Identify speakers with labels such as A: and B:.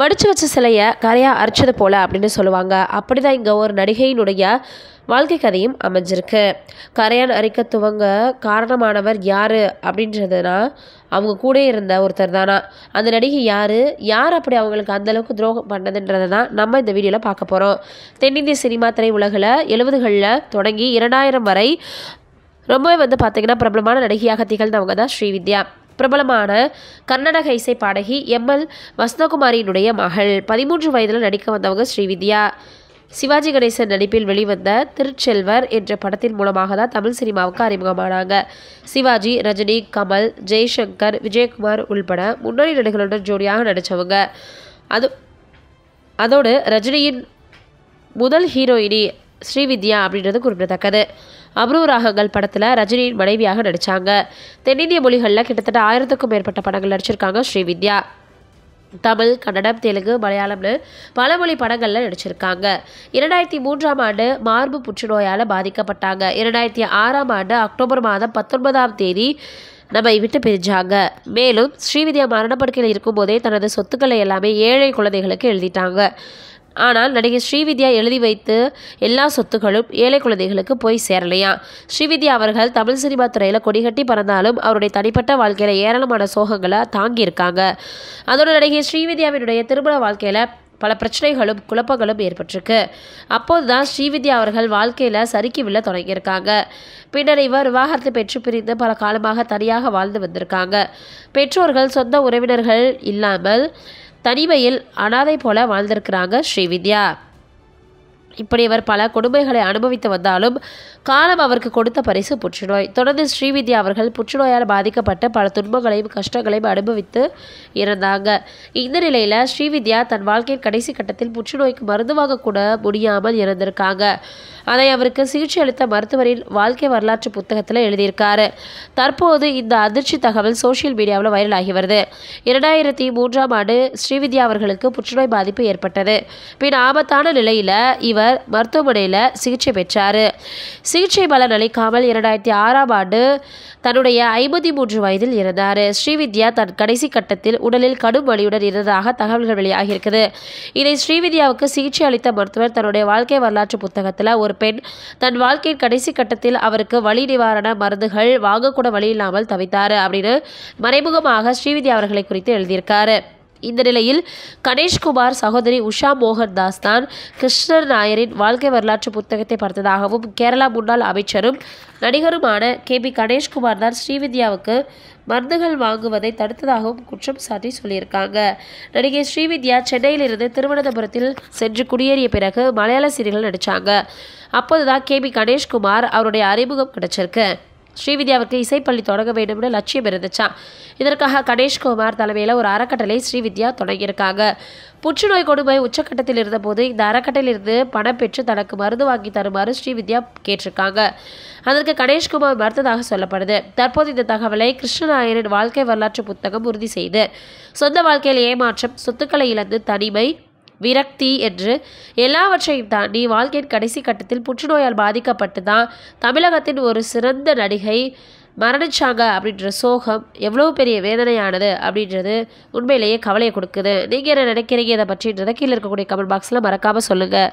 A: வடிச்சு வச்ச சிலையை கரையாக அரைச்சது போல் அப்படின்னு சொல்லுவாங்க அப்படி தான் இங்கே ஒரு நடிகையினுடைய வாழ்க்கை கதையும் அமைஞ்சிருக்கு கரையான் அரிக்க துவங்க காரணமானவர் யார் அப்படின்றதுனா அவங்க கூட இருந்த ஒருத்தர் தானா அந்த நடிகை யார் யார் அப்படி அவங்களுக்கு அந்தளவுக்கு துரோகம் பண்ணதுன்றத தான் நம்ம இந்த வீடியோவில் பார்க்க போகிறோம் தென்னிந்திய சினிமா திரை உலகில் எழுபதுகளில் தொடங்கி இரண்டாயிரம் வரை ரொம்பவே வந்து பார்த்திங்கன்னா பிரபலமான நடிகையாக திகழ்ந்தவங்க தான் ஸ்ரீவித்யா பிரபலமான கர்நாடக இசை பாடகி எம்எல் வசந்தகுமாரியினுடைய மகள் பதிமூன்று வயதில் நடிக்க வந்தவங்க ஸ்ரீவித்யா சிவாஜி கணேசன் நடிப்பில் வெளிவந்த திருச்செல்வர் என்ற படத்தின் மூலமாக தான் தமிழ் சினிமாவுக்கு அறிமுகமானாங்க சிவாஜி ரஜினி கமல் ஜெய்சங்கர் விஜயகுமார் உள்பட முன்னணி நடிகர்களுடன் ஜோடியாக நடித்தவங்க அது அதோடு ரஜினியின் முதல் ஹீரோயினி ஸ்ரீவித்யா அப்படின்றது குறிப்பிடத்தக்கது அப்ரூ ராகங்கள் படத்தில் ரஜினியின் மனைவியாக நடித்தாங்க தென்னிந்திய மொழிகளில் கிட்டத்தட்ட ஆயிரத்துக்கும் மேற்பட்ட படங்கள் நடிச்சிருக்காங்க ஸ்ரீவித்யா தமிழ் கன்னடம் தெலுங்கு மலையாளம்னு பல மொழி படங்களில் நடிச்சிருக்காங்க இரண்டாயிரத்தி மூன்றாம் ஆண்டு மார்பு புற்றுநோயால் பாதிக்கப்பட்டாங்க இரண்டாயிரத்தி ஆறாம் ஆண்டு அக்டோபர் மாதம் பத்தொன்பதாம் தேதி நம்மை விட்டு பிரிஞ்சாங்க மேலும் ஸ்ரீவித்யா மரணப்படுக்கையில் இருக்கும்போதே தனது சொத்துக்களை எல்லாமே ஏழை குழந்தைகளுக்கு எழுதிட்டாங்க ஆனால் நடிகை ஸ்ரீவித்யா எழுதி வைத்து எல்லா சொத்துகளும் ஏழை குழந்தைகளுக்கு போய் சேரலையா ஸ்ரீவித்யா அவர்கள் தமிழ் சினிமா துறையில் கொடிகட்டி பறந்தாலும் அவருடைய தனிப்பட்ட வாழ்க்கையில் ஏராளமான சோகங்களை தாங்கியிருக்காங்க அதோட நடிகை ஸ்ரீவித்யாவினுடைய திருமண வாழ்க்கையில் பல பிரச்சனைகளும் குழப்பங்களும் ஏற்பட்டிருக்கு அப்போது தான் ஸ்ரீவித்யா அவர்கள் வாழ்க்கையில் சறுக்கி விழ தொடங்கியிருக்காங்க பின்னர் இவர் விவாகரத்தை பெற்று பிரிந்து பல காலமாக தனியாக வாழ்ந்து வந்திருக்காங்க பெற்றோர்கள் சொந்த உறவினர்கள் இல்லாமல் தனிமையில் அனாதை போல வாழ்ந்திருக்கிறாங்க ஸ்ரீவித்யா இப்படி இவர் பல கொடுமைகளை அனுபவித்து வந்தாலும் காலம் அவருக்கு கொடுத்த பரிசு புற்றுநோய் தொடர்ந்து ஸ்ரீவித்யா அவர்கள் புற்றுநோயால் பாதிக்கப்பட்ட பல துன்பங்களையும் கஷ்டங்களையும் அனுபவித்து இருந்தாங்க இந்த நிலையில் ஸ்ரீவித்யா தன் வாழ்க்கையின் கடைசி கட்டத்தில் புற்றுநோய்க்கு மருந்து வாங்கக்கூட முடியாமல் இருந்திருக்காங்க அதை அவருக்கு சிகிச்சை அளித்த மருத்துவரின் வாழ்க்கை வரலாற்று புத்தகத்தில் எழுதியிருக்காரு தற்போது இந்த அதிர்ச்சி தகவல் சோசியல் மீடியாவில் வைரல் ஆகி வருது இரண்டாயிரத்தி மூன்றாம் ஆண்டு ஸ்ரீவித்யா அவர்களுக்கு புற்றுநோய் பாதிப்பு ஏற்பட்டது பின் ஆபத்தான நிலையில் இவர் அவர் மருத்துவமனையில் சிகிச்சை பெற்றார் சிகிச்சை பலன் அளிக்காமல் இரண்டாயிரத்தி ஆறாம் ஆண்டு தன்னுடைய ஐம்பத்தி மூன்று வயதில் இருந்தார் ஸ்ரீவித்யா தன் கடைசி கட்டத்தில் உடலில் கடும் வலியுடன் இருந்ததாக தகவல்கள் வெளியாகியிருக்குது இதை ஸ்ரீவித்யாவுக்கு சிகிச்சை அளித்த மருத்துவர் தன்னுடைய வாழ்க்கை வரலாற்று புத்தகத்தில் ஒரு பெண் தன் வாழ்க்கையின் கடைசி கட்டத்தில் அவருக்கு வழி நிவாரண மருந்துகள் வாங்கக்கூட வழி இல்லாமல் தவித்தார் அப்படின்னு மறைமுகமாக ஸ்ரீவித்யா அவர்களை குறித்து எழுதியிருக்காரு இந்த நிலையில் கணேஷ்குமார் சகோதரி உஷா மோகன் தாஸ் தான் கிருஷ்ணர் நாயரின் வாழ்க்கை வரலாற்று புத்தகத்தை பார்த்ததாகவும் கேரளா முன்னாள் அமைச்சரும் நடிகருமான கே பி கணேஷ்குமார் தான் ஸ்ரீவித்யாவுக்கு மருந்துகள் வாங்குவதை தடுத்ததாகவும் குற்றம் சாட்டி சொல்லியிருக்காங்க நடிகை ஸ்ரீவித்யா சென்னையிலிருந்து திருவனந்தபுரத்தில் சென்று குடியேறிய பிறகு மலையாள சீரிகள் நடித்தாங்க அப்போது தான் கே பி கணேஷ்குமார் அவருடைய அறிமுகம் கிடைச்சிருக்கு ஸ்ரீவித்யாவிற்கு இசைப்பள்ளி தொடங்க வேண்டும்னு லட்சியம் இருந்துச்சான் இதற்காக கணேஷ்குமார் தலைமையில் ஒரு அறக்கட்டளை ஸ்ரீவித்யா தொடங்கியிருக்காங்க புற்றுநோய் கொடுமை உச்சக்கட்டத்தில் இருந்தபோது இந்த அறக்கட்டளிலிருந்து பணம் பெற்று தனக்கு மருந்து வாங்கி தருமாறு ஸ்ரீவித்யா கேட்டிருக்காங்க அதற்கு கணேஷ்குமார் மறுத்ததாக சொல்லப்படுது தற்போது இந்த தகவலை கிருஷ்ணநாயரின் வாழ்க்கை வரலாற்று புத்தகம் உறுதி செய்து சொந்த வாழ்க்கையில் ஏமாற்றம் சொத்துக்களை இழந்து தனிமை விரக்தி என்று எல்லாவற்றையும் தாண்டி வாழ்க்கையின் கடைசி கட்டத்தில் புற்றுநோயால் பாதிக்கப்பட்டு தான் தமிழகத்தின் ஒரு சிறந்த நடிகை மரணிச்சாங்க அப்படின்ற சோகம் எவ்வளோ பெரிய வேதனையானது அப்படின்றது உண்மையிலேயே கவலையை கொடுக்குது நீங்கள் என்ன நினைக்கிறீங்க இதை பற்றின்றதை கீழே இருக்கக்கூடிய கமெண்ட் பாக்ஸில் மறக்காமல் சொல்லுங்கள்